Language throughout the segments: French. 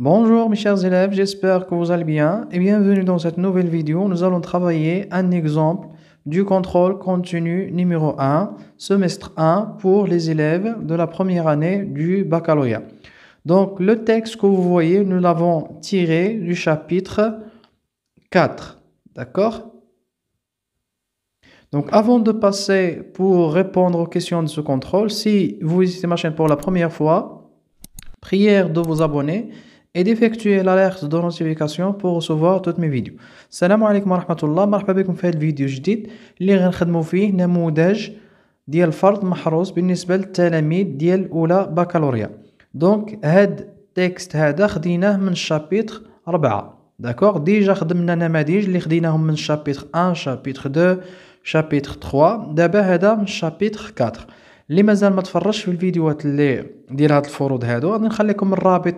Bonjour mes chers élèves, j'espère que vous allez bien et bienvenue dans cette nouvelle vidéo. Nous allons travailler un exemple du contrôle continu numéro 1, semestre 1 pour les élèves de la première année du baccalauréat. Donc le texte que vous voyez, nous l'avons tiré du chapitre 4, d'accord donc avant de passer pour répondre aux questions de ce contrôle, si vous visitez ma chaîne pour la première fois, prière de vous abonner et d'effectuer l'alerte de notification pour recevoir toutes mes vidéos السلام عليكم ورحمه الله مرحبا بكم في هذا الفيديو الجديد اللي غنخدموا فيه نموذج ديال فرض محروس بالنسبه للتلاميذ ديال اولى بكالوريا دونك هاد التكست هذا خديناه من الشابيتر 4 داكوغ ديجا خدمنا نماذج اللي خديناهم من شابيتر 1 شابيتر 2 شابيتر 3 دابا هذا من شابيتر 4 اللي مازال ما تفرجش في الفيديوهات اللي ديال هاد الفروض هادو غادي نخليكم الرابط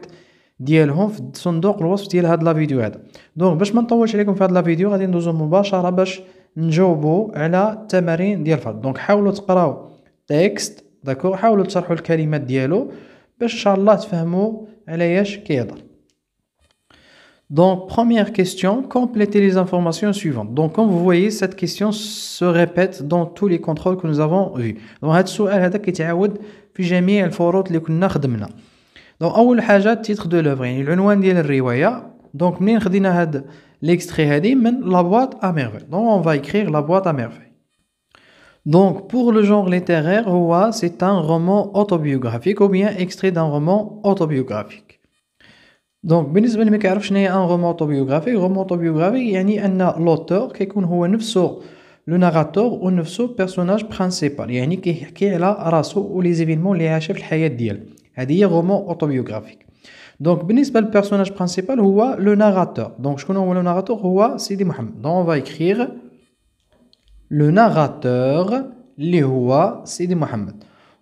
ديالهم في صندوق الوصف ديال هاد لا فيديو هذا دونك باش ما نطولش عليكم في هاد لا فيديو غادي ندوزو مباشره باش نجاوبوا على التمارين ديال الفرد دونك حاولوا تقراو تيكست داكور حاولوا تشرحوا الكلمات ديالو باش ان شاء الله تفهموا ياش كيهضر Donc, première question, complétez les informations suivantes. Donc, comme vous voyez, cette question se répète dans tous les contrôles que nous avons vus. Donc, هذا السؤال هذا كيتعاود في جميع الفروض اللي كنا خدمنا. دونك اول حاجه التيتر دو لوفر يعني العنوان ديال الروايه دونك منين خدينا هاد ليكستري هادي من لا بواط ا ميرفي دونك اون فا ايكرير لا بواط ا ميرفي بور لو جونغ genre هو سي ان roman autobiographique او بيان extrait دان roman autobiographique. دونك بالنسبة اللي ما كيعرفش شنو هي ان رومان اوتوبيوغرافيك، رومان اوتوبيوغرافيك يعني ان لوتور كيكون هو نفسو لو ناراتور نفسو بيرسوناج برينسيبال يعني كيحكي على راسو و لي زيفينمون لي عاش في الحياة ديالو. cest roman autobiographique. Donc, le personnage principal, le narrateur. Donc, je connais le narrateur, c'est Mohamed. Donc, on va écrire Le narrateur, c'est Mohamed.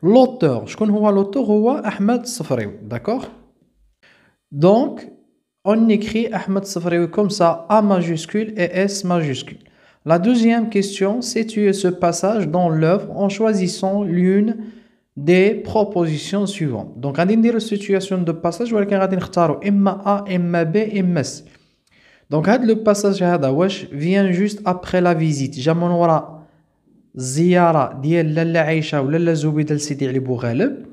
L'auteur, je connais l'auteur, c'est Ahmed D'accord Donc, on écrit Ahmed Safreou, comme ça, A majuscule et S majuscule. La deuxième question, c'est ce passage dans l'œuvre en choisissant l'une. دي بروبوزيسيون suivantes دونك غادي نديرو situation دو باساج ولكن غادي نختارو اما ا اما B اما س دونك هاد لو باساج هذا واش فيان جوست ابخي لا فيزيت جا من ورا الزياره ديال لاله عائشه ولا لاله زبيده لسيدي علي بوغالب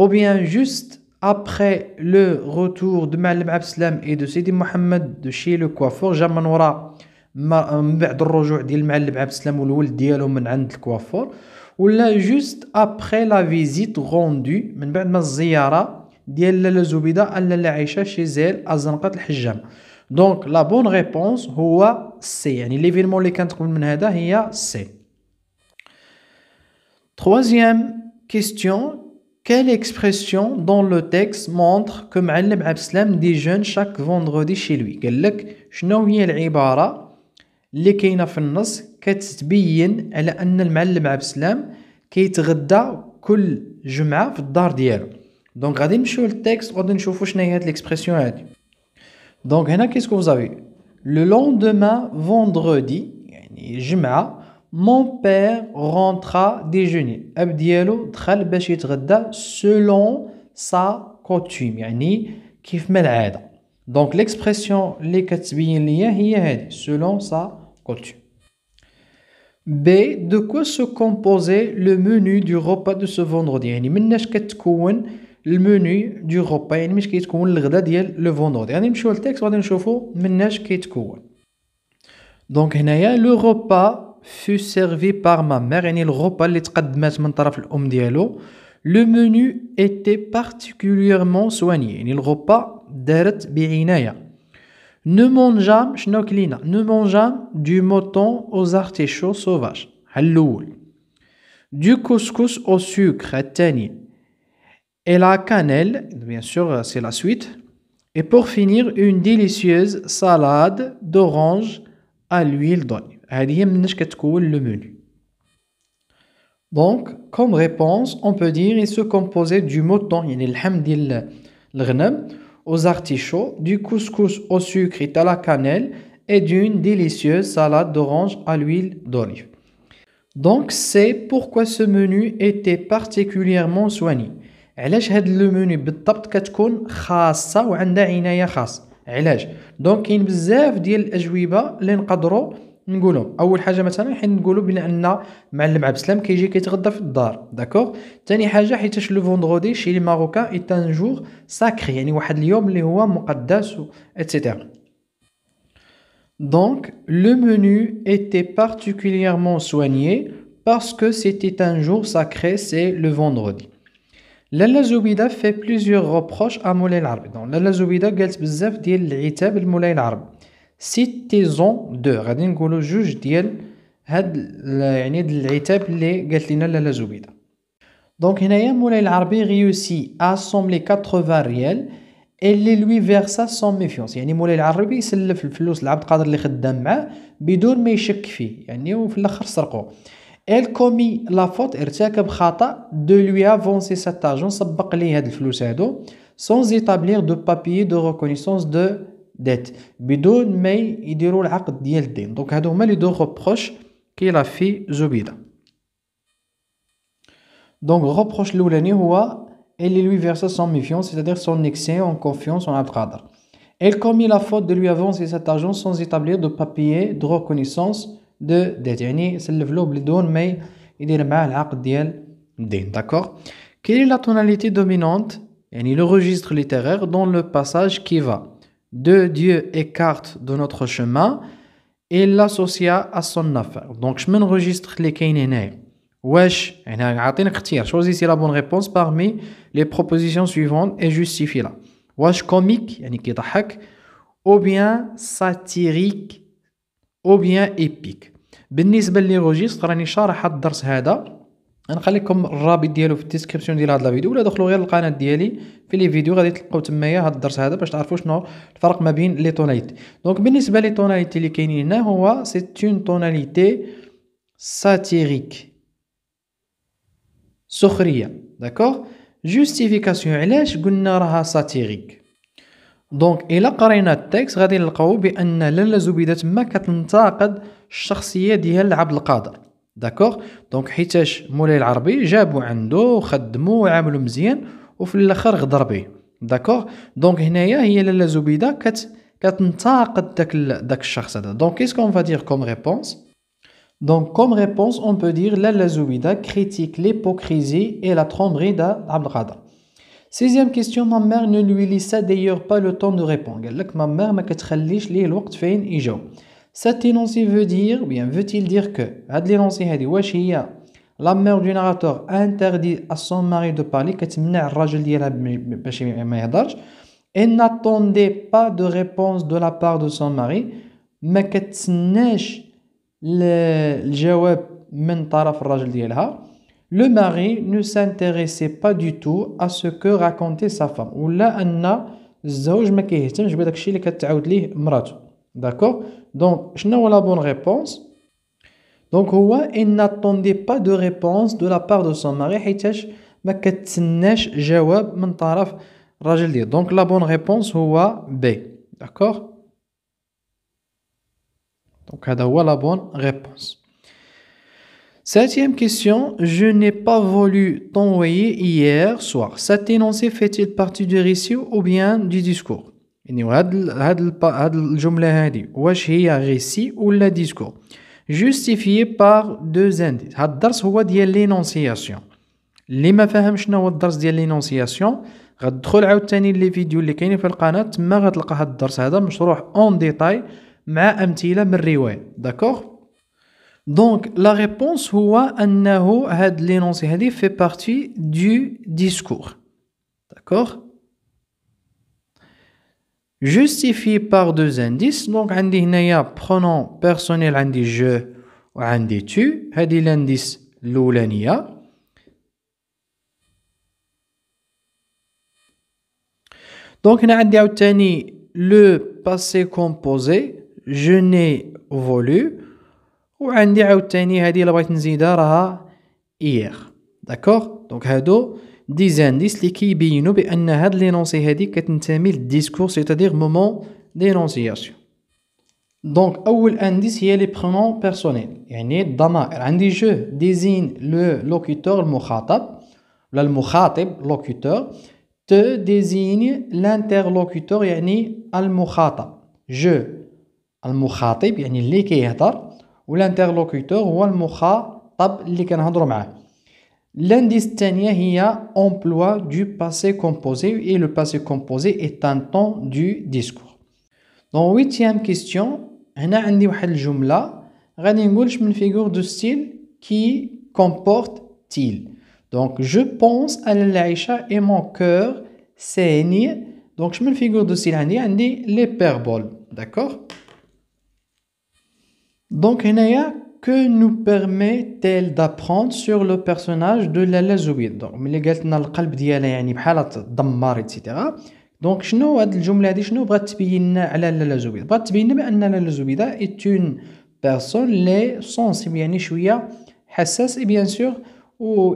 ou bien juste après le retour de Ma'alem Abslam et de Sidi Mohamed de شي لو كوافور جا من ورا من بعد الرجوع ديال معلم عبد السلام والولد ديالو من عند الكوافور ou juste après la visite rendue من بعد ما الزياره ديال لاله زبيده الا chez elle à donc هو C. يعني من هذا هي C. Troisième question, quelle expression dans le texte montre que Ma'allim déjeune chaque vendredi chez lui قال شنو هي اللي كاينه في النص كتبين على ان المعلم عبد السلام كيتغدى كل جمعه في الدار ديالو دونك غادي نمشيو للتكست غادي نشوفو شنو هي هاد ليكسبرسيون هادي دونك هنا كيسكو فزافي لو لوندومان فوندرودي يعني جمعه مون بير رونترا ديجوني اب ديالو دخل باش يتغدى سولون سا كوتيم يعني كيف ما العاده دونك ليكسبرسيون اللي كتبين ليا هي هادي سولون سا B, de quoi se composait le menu du repas de ce vendredi C'est-à-dire, le menu du repas C'est-à-dire, comment le vendredi On va voir le texte, on va voir comment se composait le menu repas de le repas a servi par ma maître. cest le repas qui a été présenté par l'homme. Le menu était particulièrement soigné. cest le repas a été ne mangeons ne du mouton aux artichauts sauvages, Du couscous au sucre, Et la cannelle, bien sûr, c'est la suite. Et pour finir, une délicieuse salade d'orange à l'huile d'olive. le menu. Donc, comme réponse, on peut dire il se composait du mouton, il le aux artichauts, du couscous au sucre et à la cannelle et d'une délicieuse salade d'orange à l'huile d'olive. Donc c'est pourquoi ce menu était particulièrement soigné. علاش هذا لو موني بالضبط كتكون خاصه وعندها عنايه خاصه علاش دونك كاين بزاف ديال الاجوبه اللي نقدروا نقولهم اول حاجه مثلا حيت نقولوا بان ان معلم عبد السلام كيجي كيتغدى في الدار داكوغ ثاني حاجه حيتاش لو فوندغودي شي لي ماروكان ايت ان جور ساكري يعني واحد اليوم اللي هو مقدس و اتسيتيرا دونك لو menu ايتي particulièrement سوانيي parce سيتي c'était جور ساكري سي لو le لالا زبيدة fait plusieurs reproches ا مولاي العربي. دونك لالا زبيدة قالت بزاف ديال العتاب لمولاي العربي. سيتيزون دو غادي نقولوا جوج ديال هاد يعني هاد العتاب اللي قالت لنا لاله زبيده دونك هنايا مولاي العربي غيوسي اسومبلي 80 ريال اللي لوي فيرسا سون ميفيونس يعني مولاي العربي سلف الفلوس لعبد القادر اللي خدام معاه بدون ما يشك فيه يعني وفي الاخر سرقو ال كومي لا فوت ارتكب خطا دو لوي افونسي سات اجون سبق ليه هاد الفلوس هادو سون زيتابليغ دو بابيي دو ريكونيسونس دو Donc, c'est un reproche qui la est fait. Donc, reproche lui le négoce et lui versa son méfiance, c'est-à-dire son excès en confiance, en abrader. Elle commet la faute de lui avancer cet argent sans établir de papier de reconnaissance, de dette. C'est Quelle est la tonalité dominante et le registre littéraire dans le passage qui va? de Dieu écarte de notre chemin et l'associa à son affaire. Donc, je m'enregistre les kainenay. Wesh, choisissez la bonne réponse parmi les propositions suivantes et justifie la Wesh comique, ou bien satirique, ou bien épique. بالنسبة لي روجيستر راني شارح الدرس هذا غنخلي لكم الرابط ديالو في الديسكريبسيون ديال هاد لا فيديو ولا دخلوا غير القناه ديالي في لي فيديو غادي تلقاو تمايا هاد الدرس هذا باش تعرفوا شنو الفرق ما بين لي توناليتي دونك بالنسبه لي توناليتي اللي كاينين هنا هو سي اون توناليتي ساتيريك سخريه داكوغ جوستيفيكاسيون علاش قلنا راها ساتيريك دونك الا قرينا التكست غادي نلقاو بان لاله زبيده تما كتنتقد الشخصيه ديال عبد القادر داكوغ دونك حيتاش مولاي العربي جابو عندو خدمو وعاملو مزيان وفي الاخر غدر بيه داكوغ دونك هنايا هي لالا زبيده كت كتنتقد داك داك الشخص هذا دونك كيس كون فادير كوم ريبونس دونك كوم ريبونس اون بو دير لالا زبيده كريتيك ليبوكريزي اي لا ترومبري دا عبد القادر سيزيام كيستيون ma مار ne lui laissa d'ailleurs pas le temps de répondre. Elle ma mère ma كتخليش ليه الوقت فين يجاوب. Cette énoncé veut dire, ou bien veut-il dire que, cette énoncé a dit, واش la mère du narrateur interdit à son mari de parler, كتمنع الراجل ديالها باش ما يهضرش et n'attendait pas de réponse de la part de son mari, ما كتسناش الجواب من طرف الراجل ديالها. Le mari ne s'intéressait pas du tout à ce que racontait sa femme. Ou là, Anna, الزوج ما كيهتمش بداكشي اللي كتعاود ليه مراته. D'accord donc, je n'ai pas la bonne réponse. Donc, il n'attendait pas de réponse de la part de son mari. Donc, la bonne réponse est B. D'accord Donc, c'est la bonne réponse. Septième question, je n'ai pas voulu t'envoyer hier soir. Cet énoncé fait-il partie du récit ou bien du discours يعني وهاد هاد هاد الجمله هادي واش هي ريسي ولا ديسكور جوستيفيي بار دو زانديس هاد الدرس هو ديال لينونسياسيون اللي ما فاهم شنو هو الدرس ديال لينونسياسيون غدخل عاوتاني لي فيديو اللي كاينين في القناه تما غتلقى هاد الدرس هذا مشروح اون ديتاي مع امثله من الروايه داكوغ دونك لا ريبونس هو انه هاد لينونسي هادي في بارتي دو ديسكور داكوغ justifié par deux indices. Donc, عندي هنايا pronom personnel عندي je وعندي tu. هذه l'indice الأولانية. Donc, هنا عندي عاوتاني le passé composé je n'ai voulu وعندي عاوتاني هذه اللي بغيت نزيدها راها hier. D'accord Donc, هادو دي زانديس اللي كيبينوا بان هاد لي نونسي هادي كتنتمي للديسكور سيتادير مومون نونسياسيون دونك اول انديس هي لي برونون بيرسونيل يعني الضمائر عندي جو ديزين لو لوكيتور المخاطب ولا المخاطب لوكيتور تو ديزين l'interlocuteur يعني المخاطب جو المخاطب يعني اللي كيهضر والانترلوكيتور هو المخاطب اللي كنهضروا معاه L'indice il emploi du passé composé et le passé composé est un temps du discours. Dans huitième question, on a une jumla, une figure de style qui comporte t il. Donc je pense à l'Aïcha et mon cœur saigne. Donc je me figure de style, on les l'hyperbole, d'accord Donc il y a que nous permet-elle d'apprendre sur le personnage de Lalla Zoubida donc mais elle dit nous le cœur ديالها يعني بحال تدمار donc شنو هذه الجمله هذه que بغات تبين لنا على Lalla Zoubida بغات تبين لنا من ان Lalla Zoubida est une personne les sensible يعني bien sûr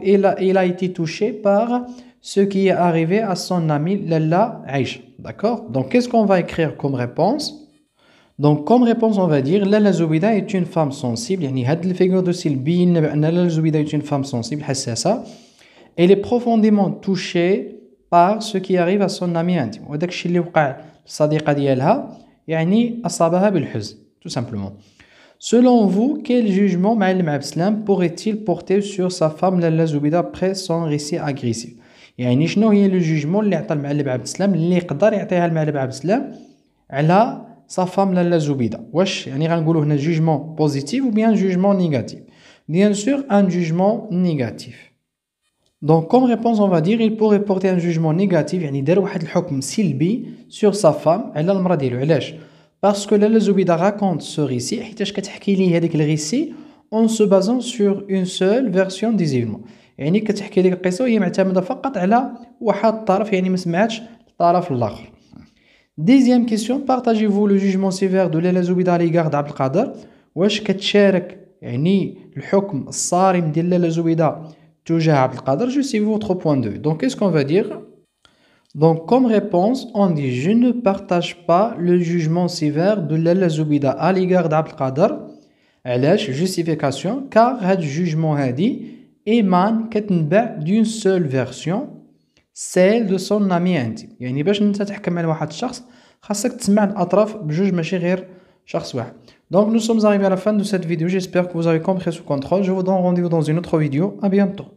et elle a été touchée par ce qui est arrivé à son ami Lalla d'accord donc qu'est-ce qu'on va écrire comme réponse donc, comme réponse, on va dire Lala Zoubida est une femme sensible. Yani, had la figure de Sylbine, Lala Zouida est une femme sensible, Elle est profondément touchée par ce qui arrive à son ami intime. وداك الشيء اللي وقع للصديقه ديالها يعني le بالحزن tout simplement. Selon vous, quel jugement Ma'alim Abslam pourrait-il porter sur sa femme Lala Zoubida après son récit agressif يعني شنو هي le jugement que عطى المعلم عبد السلام اللي يقدر يعطيها المعلم sa femme Lalla Zoubida. Wesh, يعني غنقولوا هنا jugement positif ou bien jugement négatif. Bien sûr, un jugement négatif. Donc comme réponse, on va dire il pourrait porter un jugement négatif يعني دار واحد الحكم سلبي sur sa femme على المرأة ديالو. علاش؟ باسكو Lalla Zoubida raconte ce récit حيتاش كتحكي لي هذاك الريسي en se basant sur une seule version des événements. يعني كتحكي لك القصه وهي معتمده فقط على واحد الطرف يعني ما سمعتش الطرف الاخر Deuxième question, partagez-vous le jugement sévère de Leila Zoubida à l'égard d'Abd al-Qadr واش كتشارك يعني الحكم الصارم ديال Zoubida زويدة تجاه عبد القادر je suis votre point de donc qu'est-ce qu'on va dire donc comme réponse on dit je ne partage pas le jugement sévère de Leila Zoubida à l'égard d'Abd al-Qadr علاش justification car ce jugement dit: émane d'une seule version سيل دو سوناميانتي يعني باش انت تحكم على واحد الشخص خاصك تسمع الاطراف بجوج ماشي غير شخص واحد Donc nous sommes arrivés à la fin de cette vidéo, j'espère que vous avez compris ce contrôle. Je vous donne rendez-vous dans une autre vidéo. À bientôt.